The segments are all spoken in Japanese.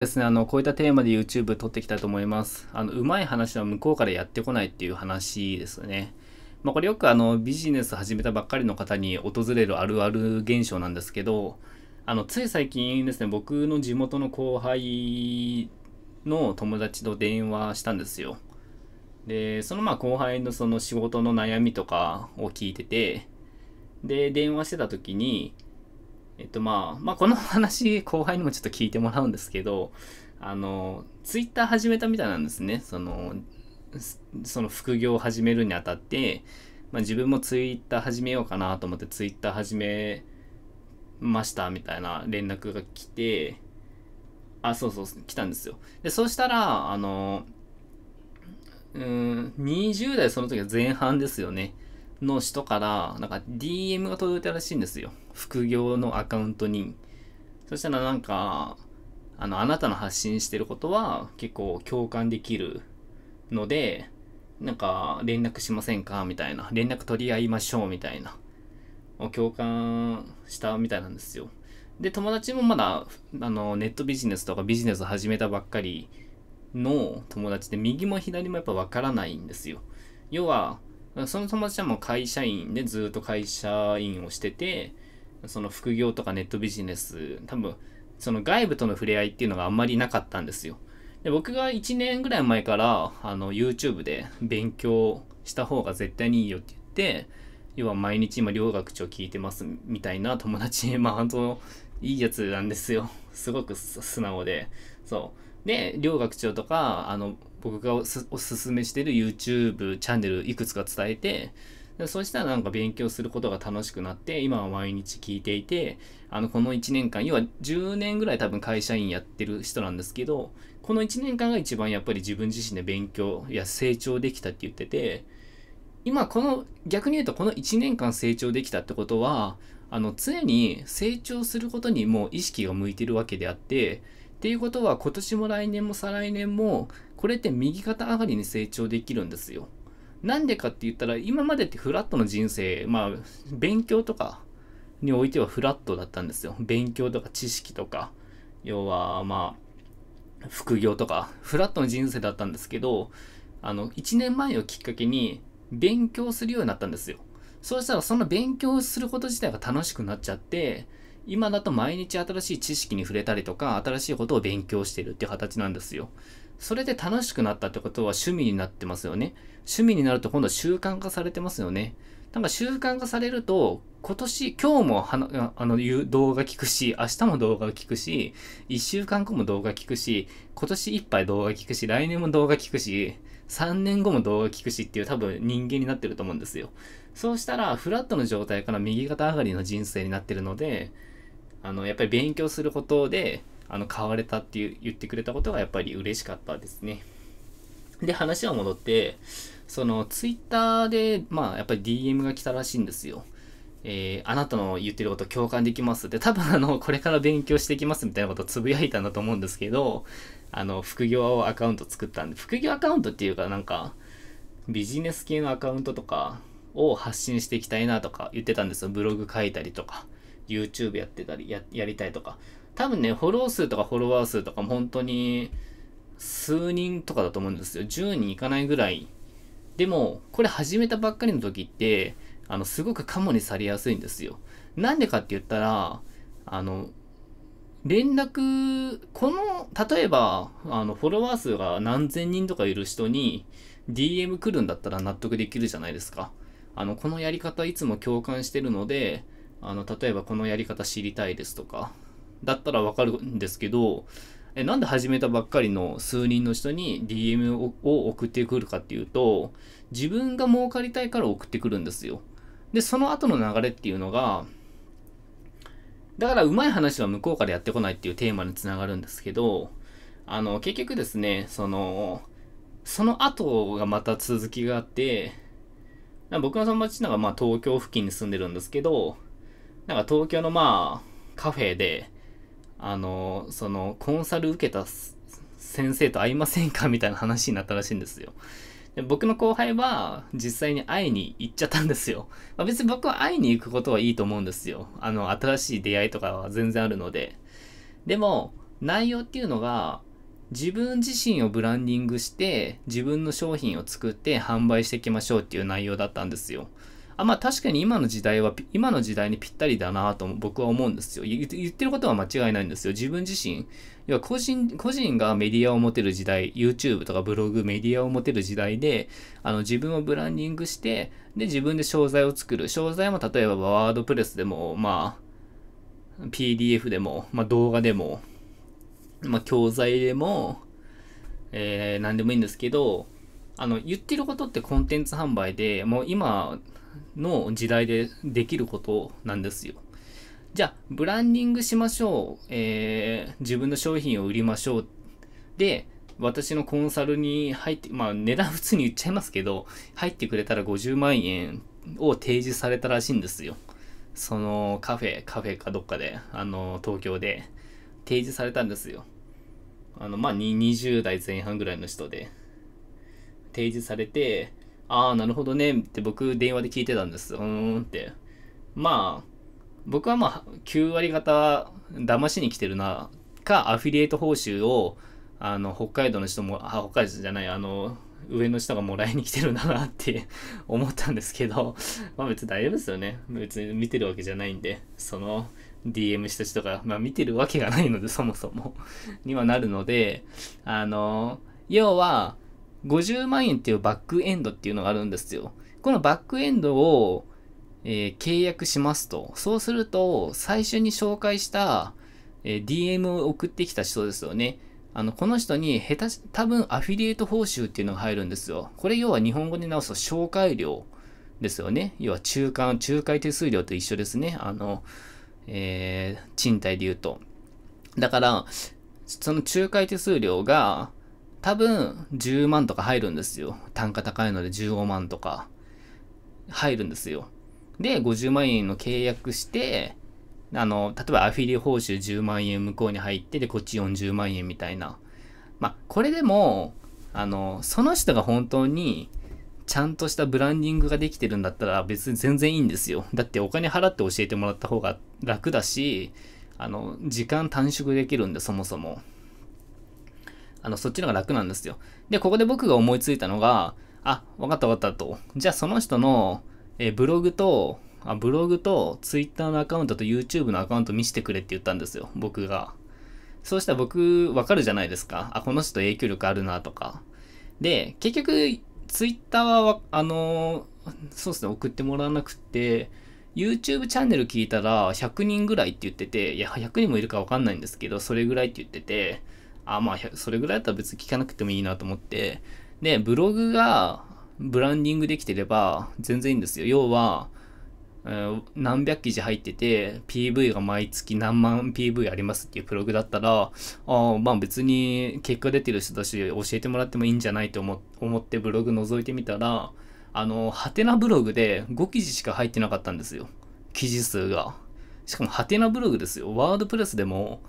ですね、あの、こういったテーマで YouTube 撮っていきたいと思います。あの、うまい話は向こうからやってこないっていう話ですね。まあ、これよくあの、ビジネス始めたばっかりの方に訪れるあるある現象なんですけど、あの、つい最近ですね、僕の地元の後輩の友達と電話したんですよ。で、そのまあ後輩のその仕事の悩みとかを聞いてて、で、電話してた時に、えっとまあ、まあ、この話、後輩にもちょっと聞いてもらうんですけど、あの、ツイッター始めたみたいなんですね。その、その副業を始めるにあたって、まあ、自分もツイッター始めようかなと思ってツイッター始めましたみたいな連絡が来て、あ、そうそう、来たんですよ。で、そうしたら、あの、うん、20代その時は前半ですよね。の人から、なんか DM が届いたらしいんですよ。副業のアカウントに。そしたらなんか、あの、あなたの発信してることは結構共感できるので、なんか連絡しませんかみたいな。連絡取り合いましょうみたいな。を共感したみたいなんですよ。で、友達もまだ、あの、ネットビジネスとかビジネス始めたばっかりの友達で、右も左もやっぱわからないんですよ。要は、その友達はもう会社員でずっと会社員をしてて、その副業とかネットビジネス、多分、その外部との触れ合いっていうのがあんまりなかったんですよ。で僕が1年ぐらい前から、あの、YouTube で勉強した方が絶対にいいよって言って、要は毎日今両学長聞いてますみたいな友達、まあ本当いいやつなんですよ。すごく素直で。そう。で、両学長とか、あの、僕がおすすめしてる YouTube チャンネルいくつか伝えて、そうしたらなんか勉強することが楽しくなって、今は毎日聞いていて、あの、この1年間、要は10年ぐらい多分会社員やってる人なんですけど、この1年間が一番やっぱり自分自身で勉強や成長できたって言ってて、今この、逆に言うとこの1年間成長できたってことは、あの、常に成長することにもう意識が向いてるわけであって、っていうことは今年も来年も再来年もこれって右肩上がりに成長できるんですよ。なんでかって言ったら、今までってフラットの人生、まあ、勉強とかにおいてはフラットだったんですよ。勉強とか知識とか、要は、まあ、副業とか、フラットの人生だったんですけど、あの、1年前をきっかけに勉強するようになったんですよ。そうしたら、その勉強すること自体が楽しくなっちゃって、今だと毎日新しい知識に触れたりとか、新しいことを勉強してるっていう形なんですよ。それで楽しくなったってことは趣味になってますよね。趣味になると今度は習慣化されてますよね。なんか習慣化されると、今年、今日もはなあの動画聞くし、明日も動画を聞くし、1週間後も動画聞くし、今年いっぱい動画聞くし、来年も動画聞くし、3年後も動画聞くしっていう多分人間になってると思うんですよ。そうしたら、フラットの状態から右肩上がりの人生になってるので、あの、やっぱり勉強することで、あの、買われたって言ってくれたことがやっぱり嬉しかったですね。で、話は戻って、その、ツイッターで、まあ、やっぱり DM が来たらしいんですよ。えー、あなたの言ってること共感できますって、多分あの、これから勉強していきますみたいなことをつぶやいたんだと思うんですけど、あの、副業アカウント作ったんで、副業アカウントっていうかなんか、ビジネス系のアカウントとかを発信していきたいなとか言ってたんですよ。ブログ書いたりとか、YouTube やってたりや、やりたいとか。多分ね、フォロー数とかフォロワー数とかも本当に数人とかだと思うんですよ。10人いかないぐらい。でも、これ始めたばっかりの時って、あの、すごくカモにされやすいんですよ。なんでかって言ったら、あの、連絡、この、例えば、あの、フォロワー数が何千人とかいる人に DM 来るんだったら納得できるじゃないですか。あの、このやり方いつも共感してるので、あの、例えばこのやり方知りたいですとか、だったらわかるんですけど、えなんで始めたばっかりの数人の人に DM を送ってくるかっていうと、自分が儲かりたいから送ってくるんですよ。で、その後の流れっていうのが、だからうまい話は向こうからやってこないっていうテーマにつながるんですけど、あの、結局ですね、その、その後がまた続きがあって、僕の友達なんかのがまあ東京付近に住んでるんですけど、なんか東京のまあカフェで、あの、その、コンサル受けた先生と会いませんかみたいな話になったらしいんですよ。で僕の後輩は実際に会いに行っちゃったんですよ。まあ、別に僕は会いに行くことはいいと思うんですよ。あの、新しい出会いとかは全然あるので。でも、内容っていうのが、自分自身をブランディングして、自分の商品を作って販売していきましょうっていう内容だったんですよ。あまあ確かに今の時代は、今の時代にぴったりだなと僕は思うんですよ。言ってることは間違いないんですよ。自分自身、要は個人、個人がメディアを持てる時代、YouTube とかブログ、メディアを持てる時代で、あの自分をブランディングして、で自分で商材を作る。商材も例えばワードプレスでも、まあ、PDF でも、まあ動画でも、まあ教材でも、えー、何でもいいんですけど、あの、言ってることってコンテンツ販売で、もう今、の時代でできることなんですよ。じゃあ、ブランディングしましょう。えー、自分の商品を売りましょう。で、私のコンサルに入って、まあ値段普通に言っちゃいますけど、入ってくれたら50万円を提示されたらしいんですよ。そのカフェ、カフェかどっかで、あの、東京で提示されたんですよ。あの、まあ20代前半ぐらいの人で提示されて、ああ、なるほどねって僕電話で聞いてたんです。うーんって。まあ、僕はまあ、9割方騙しに来てるな、か、アフィリエイト報酬を、あの、北海道の人も、あ、北海道じゃない、あの、上の人がもらいに来てるんだなって 思ったんですけどまあ別に大丈夫ですよね。別に見てるわけじゃないんで、その DM した人が、まあ見てるわけがないので、そもそもにはなるので、あの、要は、50万円っていうバックエンドっていうのがあるんですよ。このバックエンドを、えー、契約しますと。そうすると、最初に紹介した、えー、DM を送ってきた人ですよね。あの、この人に下手、多分アフィリエイト報酬っていうのが入るんですよ。これ要は日本語で直すと紹介料ですよね。要は中間、仲介手数料と一緒ですね。あの、えー、賃貸で言うと。だから、その仲介手数料が、多分10万とか入るんですよ。単価高いので15万とか入るんですよ。で、50万円の契約して、あの、例えばアフィリ報酬10万円向こうに入って、で、こっち40万円みたいな。まあ、これでも、あの、その人が本当に、ちゃんとしたブランディングができてるんだったら別に全然いいんですよ。だってお金払って教えてもらった方が楽だし、あの、時間短縮できるんで、そもそも。あの、そっちの方が楽なんですよ。で、ここで僕が思いついたのが、あ、わかったわかったと。じゃあその人の、えブログと、あ、ブログと Twitter のアカウントと YouTube のアカウント見せてくれって言ったんですよ、僕が。そうしたら僕、わかるじゃないですか。あ、この人影響力あるなとか。で、結局、Twitter は、あのそうですね、送ってもらわなくて、YouTube チャンネル聞いたら100人ぐらいって言ってて、いや、100人もいるかわかんないんですけど、それぐらいって言ってて、あ、まあ、それぐらいだったら別に聞かなくてもいいなと思って、で、ブログがブランディングできてれば全然いいんですよ。要は、何百記事入ってて、PV が毎月何万 PV ありますっていうブログだったら、あまあ別に結果出てる人だし教えてもらってもいいんじゃないと思ってブログ覗いてみたら、あの、ハテナブログで5記事しか入ってなかったんですよ。記事数が。しかもハテナブログですよ。ワードプレスでも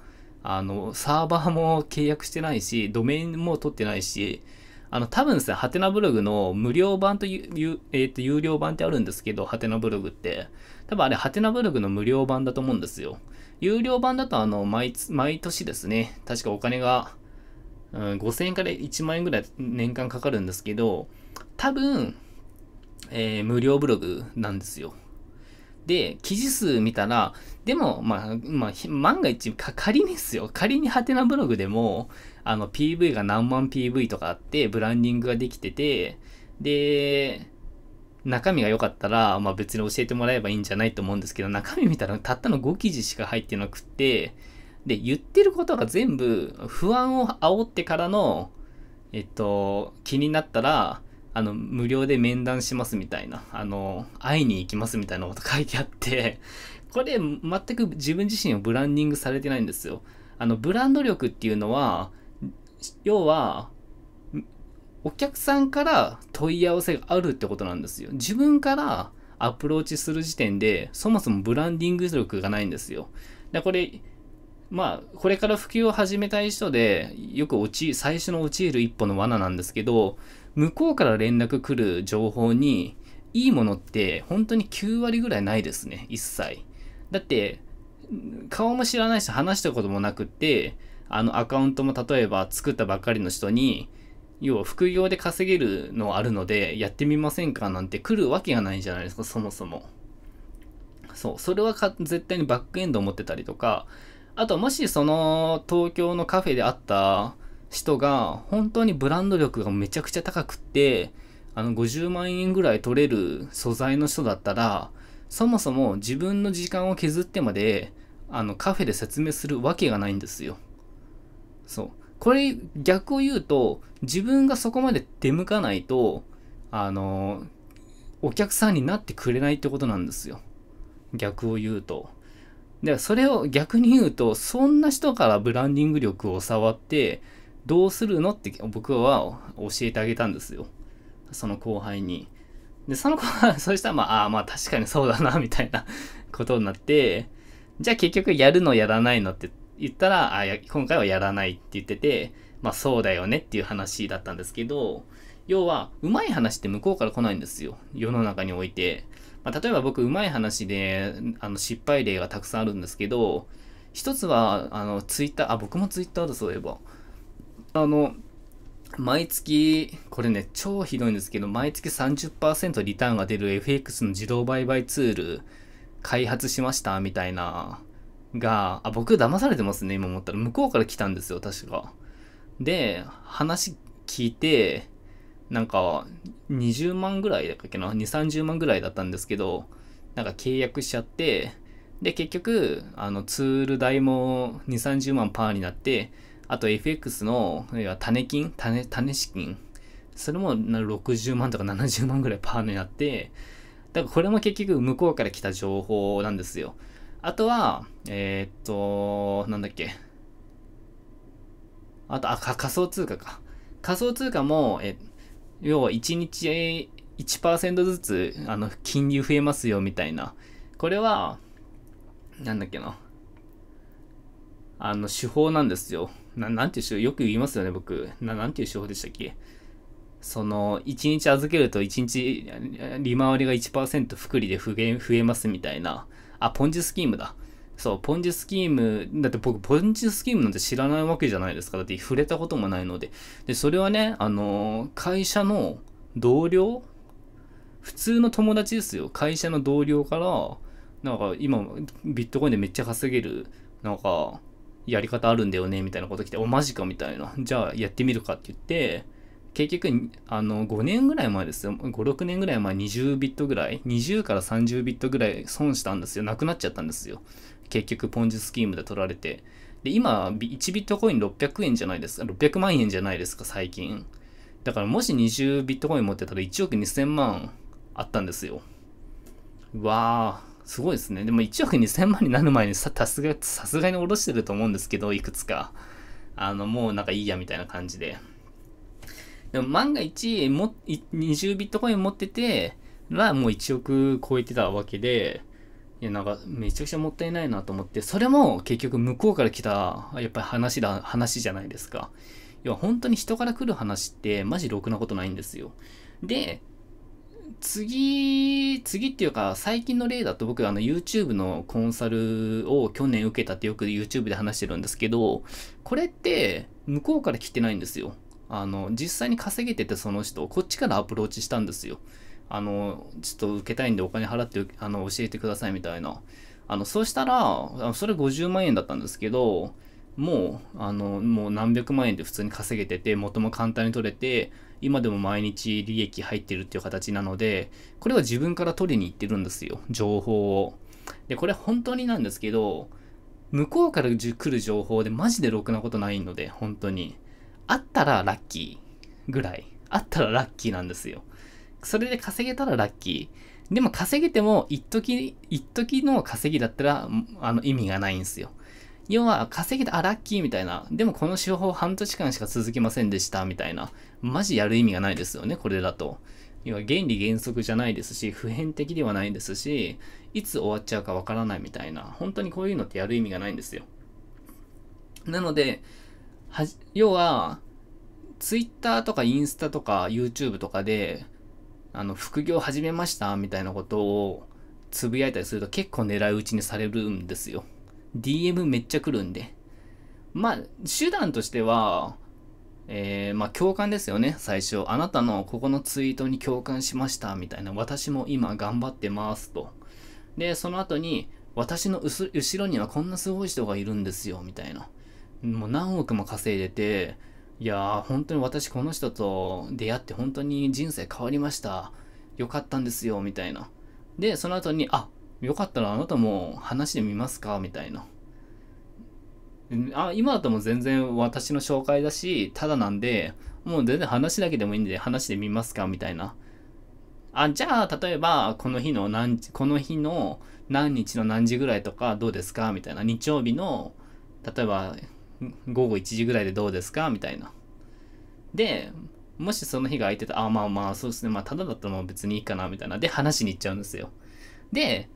あの、サーバーも契約してないし、ドメインも取ってないし、あの、多分ですね、ハテナブログの無料版という、えっ、ー、と、有料版ってあるんですけど、ハテナブログって。多分あれ、ハテナブログの無料版だと思うんですよ。有料版だと、あの、毎、毎年ですね、確かお金が、うん、5000円から1万円ぐらい年間かかるんですけど、多分、えー、無料ブログなんですよ。で、記事数見たら、でも、まあ、まあ、万が一、か、仮にですよ。仮にハテナブログでも、あの、PV が何万 PV とかあって、ブランディングができてて、で、中身が良かったら、まあ別に教えてもらえばいいんじゃないと思うんですけど、中身見たらたったの5記事しか入ってなくって、で、言ってることが全部不安を煽ってからの、えっと、気になったら、あの、無料で面談しますみたいな、あの、会いに行きますみたいなこと書いてあって、これ全く自分自身をブランディングされてないんですよ。あの、ブランド力っていうのは、要は、お客さんから問い合わせがあるってことなんですよ。自分からアプローチする時点で、そもそもブランディング力がないんですよ。だこれ、まあ、これから普及を始めたい人で、よく落ち、最初の陥る一歩の罠なんですけど、向こうから連絡来る情報に、いいものって本当に9割ぐらいないですね、一切。だって、顔も知らないし話したこともなくって、あのアカウントも例えば作ったばっかりの人に、要は副業で稼げるのあるので、やってみませんかなんて来るわけがないじゃないですか、そもそも。そう、それは絶対にバックエンドを持ってたりとか、あともしその東京のカフェで会った人が本当にブランド力がめちゃくちゃ高くって、あの50万円ぐらい取れる素材の人だったら、そもそも自分の時間を削ってまで、あの、カフェで説明するわけがないんですよ。そう。これ、逆を言うと、自分がそこまで出向かないと、あの、お客さんになってくれないってことなんですよ。逆を言うと。で、それを逆に言うと、そんな人からブランディング力を触って、どうするのって僕は教えてあげたんですよ。その後輩に。で、その子は、そうしたら、まあ、あまあ確かにそうだな、みたいな ことになって、じゃあ結局やるのやらないのって言ったら、あ今回はやらないって言ってて、まあそうだよねっていう話だったんですけど、要は、うまい話って向こうから来ないんですよ。世の中において。まあ、例えば僕、うまい話で、あの、失敗例がたくさんあるんですけど、一つは、あの、ツイッター、あ、僕もツイッターだ、そういえば。あの、毎月、これね、超ひどいんですけど、毎月30%リターンが出る FX の自動売買ツール、開発しましたみたいな、が、あ、僕騙されてますね、今思ったら。向こうから来たんですよ、確か。で、話聞いて、なんか、20万ぐらいだっけな ?2、30万ぐらいだったんですけど、なんか契約しちゃって、で、結局、あの、ツール代も2、30万パーになって、あと FX の、種金種、種資金。それも60万とか70万ぐらいパーのなって、だからこれも結局向こうから来た情報なんですよ。あとは、えー、っと、なんだっけ。あと、あ、仮想通貨か。仮想通貨も、え、要は1日1%ずつ、あの、金利増えますよ、みたいな。これは、なんだっけな。あの、手法なんですよ。ななんていう手法、よく言いますよね、僕。ななんていう手法でしたっけその、1日預けると1日、利回りが1%福利で増え増えますみたいな。あ、ポンジスキームだ。そう、ポンジスキーム、だって僕、ポンジスキームなんて知らないわけじゃないですか。だって触れたこともないので。で、それはね、あの会社の同僚普通の友達ですよ。会社の同僚から、なんか今、ビットコインでめっちゃ稼げる、なんか、やり方あるんだよねみたいなこと来て、お、マジかみたいな。じゃあやってみるかって言って、結局、あの、5年ぐらい前ですよ。5、6年ぐらい前、20ビットぐらい、20から30ビットぐらい損したんですよ。なくなっちゃったんですよ。結局、ポンジスキームで取られて。で、今、1ビットコイン600円じゃないですか。600万円じゃないですか、最近。だから、もし20ビットコイン持ってたら1億2000万あったんですよ。わー。すごいですね。でも1億2000万になる前にさ、すが、さすがに下ろしてると思うんですけど、いくつか。あの、もうなんかいいや、みたいな感じで。でも万が一、も、20ビットコイン持ってて、らもう1億超えてたわけで、いや、なんか、めちゃくちゃもったいないなと思って、それも結局向こうから来た、やっぱり話だ、話じゃないですか。要は本当に人から来る話って、マジろくなことないんですよ。で、次、次っていうか、最近の例だと僕、あの、YouTube のコンサルを去年受けたってよく YouTube で話してるんですけど、これって、向こうから来てないんですよ。あの、実際に稼げててその人、こっちからアプローチしたんですよ。あの、ちょっと受けたいんでお金払って、あの、教えてくださいみたいな。あの、そうしたら、それ50万円だったんですけど、もうあのもう何百万円で普通に稼げてて元も簡単に取れて今でも毎日利益入ってるっていう形なのでこれは自分から取りに行ってるんですよ情報をでこれ本当になんですけど向こうから来る情報でマジでろくなことないので本当にあったらラッキーぐらいあったらラッキーなんですよそれで稼げたらラッキーでも稼げても一時一時の稼ぎだったらあの意味がないんですよ要は稼げた、あ、ラッキーみたいな。でもこの手法半年間しか続きませんでした、みたいな。マジやる意味がないですよね、これだと。要は原理原則じゃないですし、普遍的ではないですし、いつ終わっちゃうかわからないみたいな。本当にこういうのってやる意味がないんですよ。なので、は要は、Twitter とかインスタとか YouTube とかで、あの、副業始めましたみたいなことをつぶやいたりすると結構狙い撃ちにされるんですよ。DM めっちゃ来るんで。まあ、手段としては、えー、まあ、共感ですよね、最初。あなたのここのツイートに共感しました、みたいな。私も今頑張ってますと。で、その後に、私の後ろにはこんなすごい人がいるんですよ、みたいな。もう何億も稼いでて、いやー、本当に私この人と出会って本当に人生変わりました。よかったんですよ、みたいな。で、その後に、あ、よかったらあなたも話してみますかみたいな。あ今だともう全然私の紹介だし、ただなんで、もう全然話だけでもいいんで話してみますかみたいな。あ、じゃあ、例えば、この日の何、この日の何日の何時ぐらいとかどうですかみたいな。日曜日の、例えば、午後1時ぐらいでどうですかみたいな。で、もしその日が空いてたあ、まあまあ、そうですね。まあ、ただだったら別にいいかな、みたいな。で、話しに行っちゃうんですよ。で、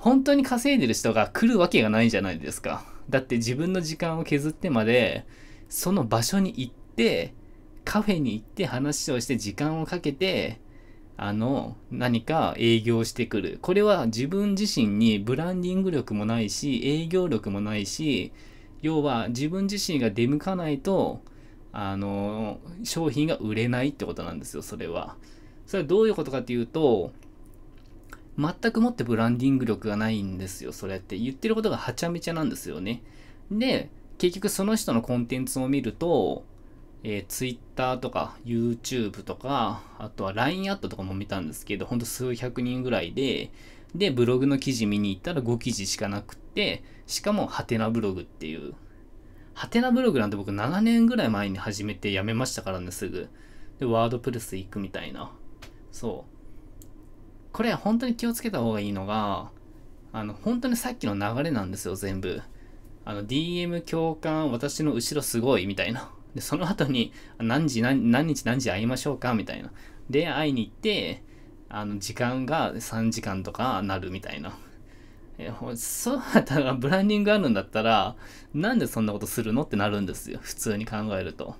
本当に稼いでる人が来るわけがないじゃないですか。だって自分の時間を削ってまで、その場所に行って、カフェに行って話をして時間をかけて、あの、何か営業してくる。これは自分自身にブランディング力もないし、営業力もないし、要は自分自身が出向かないと、あの、商品が売れないってことなんですよ、それは。それはどういうことかっていうと、全くもってブランディング力がないんですよ、それって。言ってることがはちゃめちゃなんですよね。で、結局その人のコンテンツを見ると、えー、Twitter とか YouTube とか、あとは LINE アットとかも見たんですけど、ほんと数百人ぐらいで、で、ブログの記事見に行ったら5記事しかなくって、しかもハテナブログっていう。ハテナブログなんて僕7年ぐらい前に始めてやめましたからね、すぐ。で、ワードプレス行くみたいな。そう。これ本当に気をつけた方がいいのが、あの、本当にさっきの流れなんですよ、全部。あの、DM 共感、私の後ろすごい、みたいな。で、その後に、何時何、何日何時会いましょうか、みたいな。で、会いに行って、あの、時間が3時間とかなるみたいな。え、そうだったら、ブランディングあるんだったら、なんでそんなことするのってなるんですよ。普通に考えると。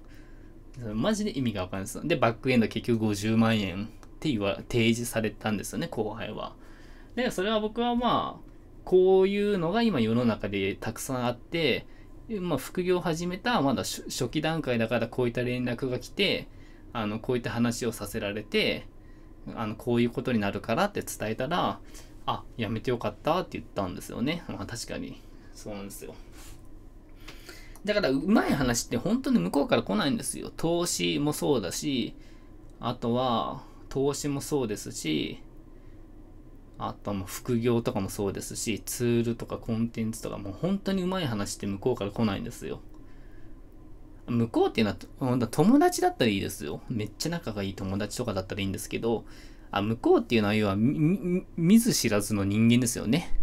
マジで意味がわかんないです。で、バックエンド結局50万円って言わ提示されたんですよね後輩は。でそれは僕はまあこういうのが今世の中でたくさんあって、まあ、副業を始めたまだ初期段階だからこういった連絡が来てあのこういった話をさせられてあのこういうことになるからって伝えたらあやめてよかったって言ったんですよねまあ確かにそうなんですよだからうまい話って本当に向こうから来ないんですよ投資もそうだしあとは投資もそうですし、あとはもう副業とかもそうですし、ツールとかコンテンツとか、もう本当にうまい話って向こうから来ないんですよ。向こうっていうのは、友達だったらいいですよ。めっちゃ仲がいい友達とかだったらいいんですけど、あ向こうっていうのは要は見ず知らずの人間ですよね。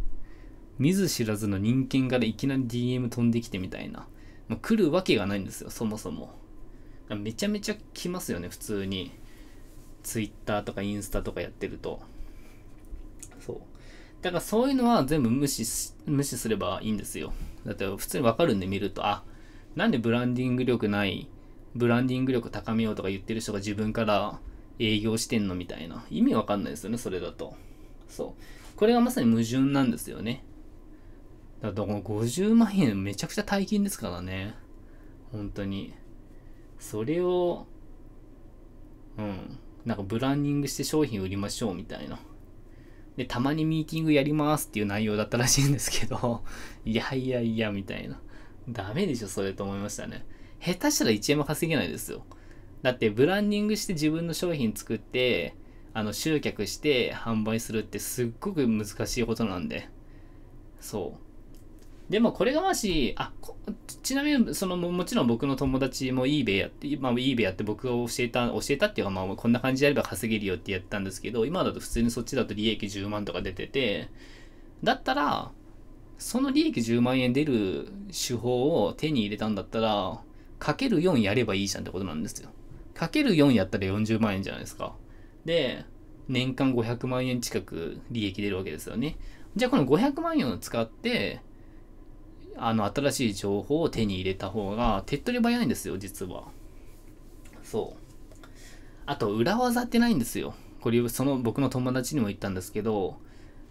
見ず知らずの人間からいきなり DM 飛んできてみたいな。もう来るわけがないんですよ、そもそも。めちゃめちゃ来ますよね、普通に。ツイッターとかインスタとかやってると。そう。だからそういうのは全部無視無視すればいいんですよ。だって普通にわかるんで見ると、あ、なんでブランディング力ない、ブランディング力高めようとか言ってる人が自分から営業してんのみたいな。意味わかんないですよね、それだと。そう。これがまさに矛盾なんですよね。だから50万円めちゃくちゃ大金ですからね。本当に。それを、うん。なんかブランディングして商品売りましょうみたいな。で、たまにミーティングやりますっていう内容だったらしいんですけど、いやいやいや、みたいな。ダメでしょ、それと思いましたね。下手したら1円も稼げないですよ。だって、ブランディングして自分の商品作って、あの、集客して販売するってすっごく難しいことなんで。そう。でもこれがもし、あ、ちなみに、そのも、もちろん僕の友達も eBay やって、まあ eBay やって僕が教えた、教えたっていうか、まあこんな感じでやれば稼げるよってやったんですけど、今だと普通にそっちだと利益10万とか出てて、だったら、その利益10万円出る手法を手に入れたんだったら、かける4やればいいじゃんってことなんですよ。かける4やったら40万円じゃないですか。で、年間500万円近く利益出るわけですよね。じゃあこの500万円を使って、あの、新しい情報を手に入れた方が手っ取り早いんですよ、実は。そう。あと、裏技ってないんですよ。これ、その僕の友達にも言ったんですけど、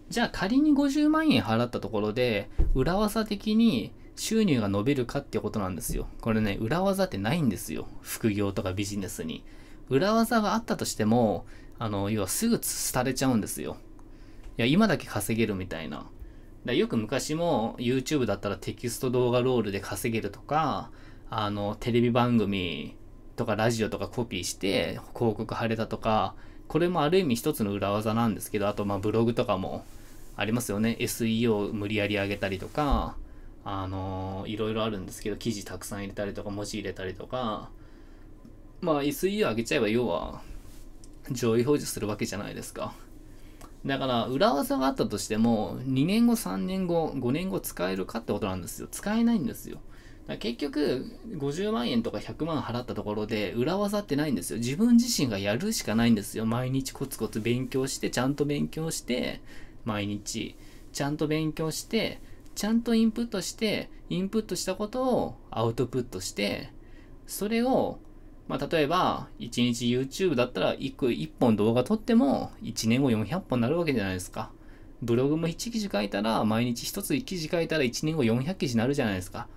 じゃあ仮に50万円払ったところで、裏技的に収入が伸びるかってことなんですよ。これね、裏技ってないんですよ。副業とかビジネスに。裏技があったとしても、あの、要はすぐ廃れちゃうんですよ。いや、今だけ稼げるみたいな。だよく昔も YouTube だったらテキスト動画ロールで稼げるとか、あの、テレビ番組とかラジオとかコピーして広告貼れたとか、これもある意味一つの裏技なんですけど、あとまあブログとかもありますよね。SEO を無理やり上げたりとか、あのいろいろあるんですけど、記事たくさん入れたりとか、文字入れたりとか、まあ SEO 上げちゃえば要は上位表示するわけじゃないですか。だから、裏技があったとしても、2年後、3年後、5年後使えるかってことなんですよ。使えないんですよ。結局、50万円とか100万払ったところで、裏技ってないんですよ。自分自身がやるしかないんですよ。毎日コツコツ勉強して、ちゃんと勉強して、毎日、ちゃんと勉強して、ちゃんとインプットして、インプットしたことをアウトプットして、それをまあ、例えば、1日 YouTube だったら1、本動画撮っても、1年後400本になるわけじゃないですか。ブログも1記事書いたら、毎日1つ記事書いたら1年後400記事になるじゃないですか。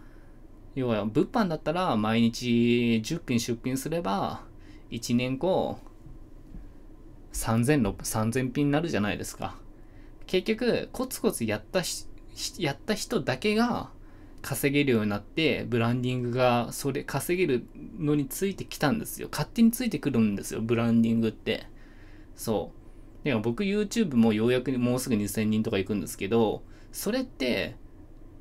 要は、物販だったら、毎日10品出品すれば、1年後、3000、3000品になるじゃないですか。結局、コツコツやったやった人だけが、稼げるようになってブランディングがそれ稼げるのについてきたんですよ勝手についてくるんですよブランディングってそうだから僕 YouTube もようやくもうすぐ2000人とか行くんですけどそれって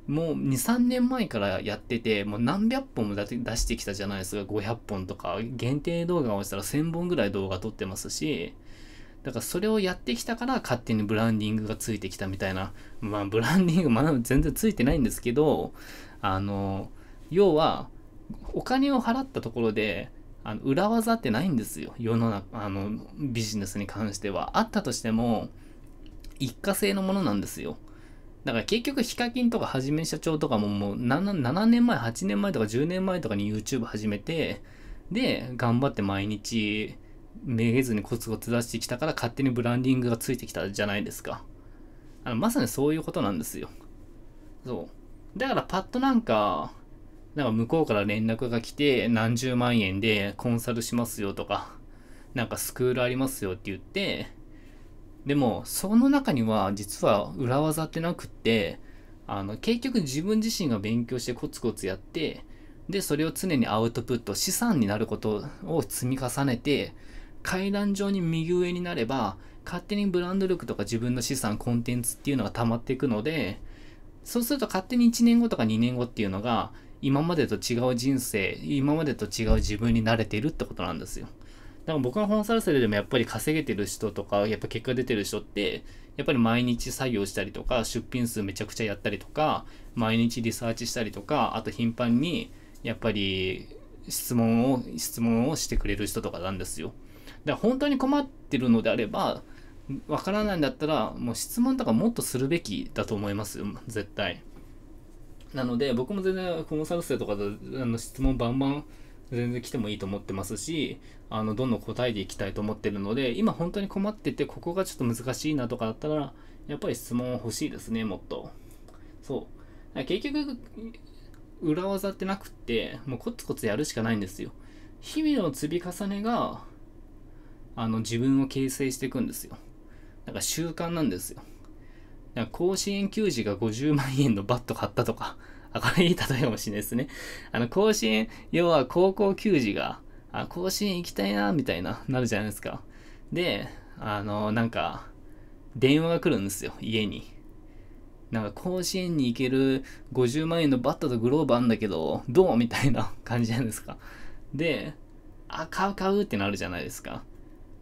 もう23年前からやっててもう何百本も出してきたじゃないですか500本とか限定動画をしたら1000本ぐらい動画撮ってますしだからそれをやってきたから勝手にブランディングがついてきたみたいな。まあブランディングまだ全然ついてないんですけど、あの、要はお金を払ったところで、あの裏技ってないんですよ。世の中、あのビジネスに関しては。あったとしても、一過性のものなんですよ。だから結局、ヒカキンとかはじめ社長とかももう 7, 7年前、8年前とか10年前とかに YouTube 始めて、で、頑張って毎日、めげずにコツコツ出してきたから勝手にブランディングがついてきたじゃないですか。あのまさにそういうことなんですよ。そう。だからパッとなんか、なんか向こうから連絡が来て何十万円でコンサルしますよとか、なんかスクールありますよって言って、でもその中には実は裏技ってなくって、あの結局自分自身が勉強してコツコツやって、で、それを常にアウトプット、資産になることを積み重ねて、階段状に右上になれば、勝手にブランド力とか自分の資産、コンテンツっていうのが溜まっていくので、そうすると勝手に1年後とか2年後っていうのが、今までと違う人生、今までと違う自分に慣れてるってことなんですよ。だから僕の本サルセルでもやっぱり稼げてる人とか、やっぱ結果出てる人って、やっぱり毎日作業したりとか、出品数めちゃくちゃやったりとか、毎日リサーチしたりとか、あと頻繁に、やっぱり質問を、質問をしてくれる人とかなんですよ。だから本当に困ってるのであれば、わからないんだったら、もう質問とかもっとするべきだと思いますよ、絶対。なので、僕も全然コンサル生とかであの質問バンバン全然来てもいいと思ってますし、あの、どんどん答えていきたいと思ってるので、今本当に困ってて、ここがちょっと難しいなとかだったら、やっぱり質問欲しいですね、もっと。そう。結局、裏技ってなくって、もうコツコツやるしかないんですよ。日々の積み重ねが、あの自分を形成していくんですよ。だから習慣なんですよ。だから甲子園球児が50万円のバット買ったとか、あ、これいい例えかもしれないですね。あの、甲子園、要は高校球児が、あ、甲子園行きたいな、みたいな、なるじゃないですか。で、あの、なんか、電話が来るんですよ、家に。なんか甲子園に行ける50万円のバットとグローブあんだけど、どうみたいな感じじゃないですか。で、あ、買う買うってなるじゃないですか。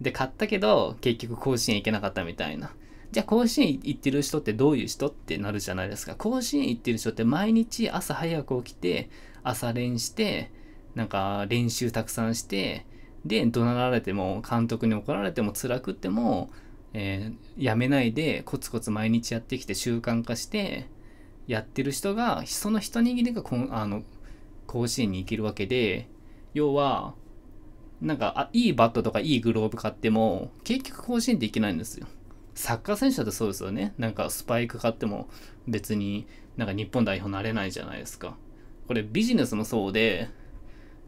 で、買ったけど、結局甲子園行けなかったみたいな。じゃあ甲子園行ってる人ってどういう人ってなるじゃないですか。甲子園行ってる人って毎日朝早く起きて、朝練して、なんか練習たくさんして、で、怒鳴られても、監督に怒られても、辛くっても、えー、やめないで、コツコツ毎日やってきて習慣化して、やってる人が、その一握りがこんあの甲子園に行けるわけで、要は、なんか、あ、いいバットとかいいグローブ買っても、結局更新できないんですよ。サッカー選手だとそうですよね。なんかスパイク買っても別になんか日本代表なれないじゃないですか。これビジネスもそうで、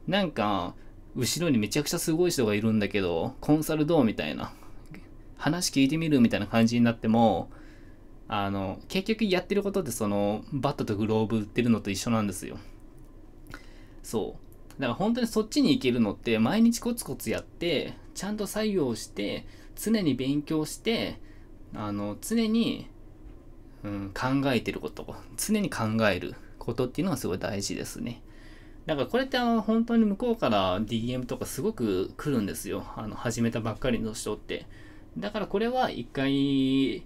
なんか後ろにめちゃくちゃすごい人がいるんだけど、コンサルどうみたいな。話聞いてみるみたいな感じになっても、あの、結局やってることってそのバットとグローブ売ってるのと一緒なんですよ。そう。だから本当にそっちに行けるのって毎日コツコツやってちゃんと作業して常に勉強してあの常に、うん、考えてること常に考えることっていうのがすごい大事ですね。だからこれってあの本当に向こうから DM とかすごく来るんですよ。あの始めたばっかりの人って。だからこれは一回、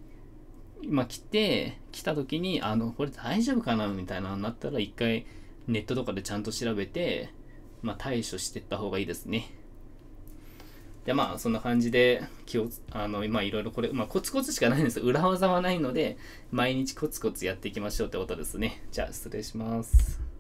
今来て、来た時に、あの、これ大丈夫かなみたいなのになったら一回ネットとかでちゃんと調べて、まあ、対処していった方がいいですね。で、まあ、そんな感じで、気を、あの、今いろいろこれ、まあ、コツコツしかないんです裏技はないので、毎日コツコツやっていきましょうってことですね。じゃあ、失礼します。